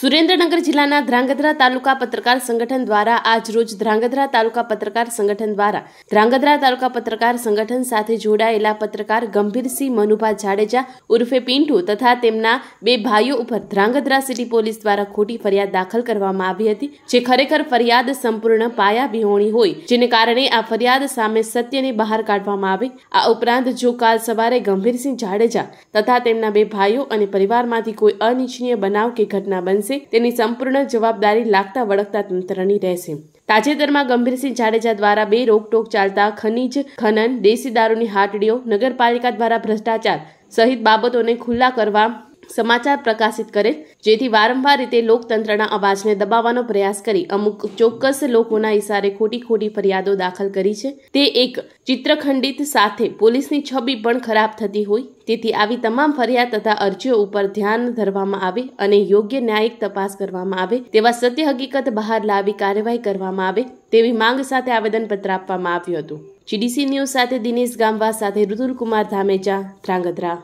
સુરેન્દ્રનગર જિલ્લાના ધ્રાંગધ્રા તાલુકા પત્રકાર સંગઠન દ્વારા આજ રોજ ધ્રાંગધ્રા તાલુકા પત્રકાર સંગઠન દ્વારા ધ્રાંગધ્રા તાલુકા પત્રકાર સંગઠન સાથે જોડાયેલા પત્રકાર ગંભીરસિંહ મનુભા જાડેજા ઉર્ફે પિન્ટુ તથા તેમના બે ભાઈઓ ઉપર ધ્રાંગધ્રા સિટી પોલીસ દ્વારા ખોટી ફરિયાદ દાખલ કરવામાં આવી હતી જે ખરેખર ફરિયાદ સંપૂર્ણ પાયા વિહોણી હોય જેને કારણે આ ફરિયાદ સામે સત્યને બહાર કાઢવામાં આવે આ ઉપરાંત જો કાલ સવારે ગંભીરસિંહ જાડેજા તથા તેમના બે ભાઈઓ અને પરિવારમાંથી કોઈ અનિચ્છનીય બનાવ કે ઘટના બનશે બનશે તેની સંપૂર્ણ જવાબદારી લાગતા વળગતા તંત્રની રહેશે તાજેતરમાં ગંભીરસિંહ જાડેજા દ્વારા બે રોકટોક ચાલતા ખનીજ ખનન દેશી દારૂની હાટડીઓ નગરપાલિકા દ્વારા ભ્રષ્ટાચાર સહિત બાબતોને ખુલ્લા કરવા સમાચાર પ્રકાશિત કરે જેથી વારંવાર રીતે લોકતંત્રના અવાજને દબાવવાનો પ્રયાસ કરી અમુક ચોક્કસ લોકોના ઇશારે ખોટી ખોટી ફરિયાદો દાખલ કરી છે તે એક ચિત્રખંડિત સાથે પોલીસની છબી પણ ખરાબ થતી હોય તેથી આવી તમામ ફરિયાદ તથા અરજીઓ ઉપર ધ્યાન ધરવામાં આવે અને યોગ્ય ન્યાયિક તપાસ કરવામાં આવે તેવા સત્ય હકીકત બહાર લાવી કાર્યવાહી કરવામાં આવે તેવી માંગ સાથે આવેદનપત્ર આપવામાં આવ્યું હતું જીડીસી ન્યૂઝ સાથે દિનેશ ગામવા સાથે ઋતુલ કુમાર ધામેજા ધ્રાંગધ્રા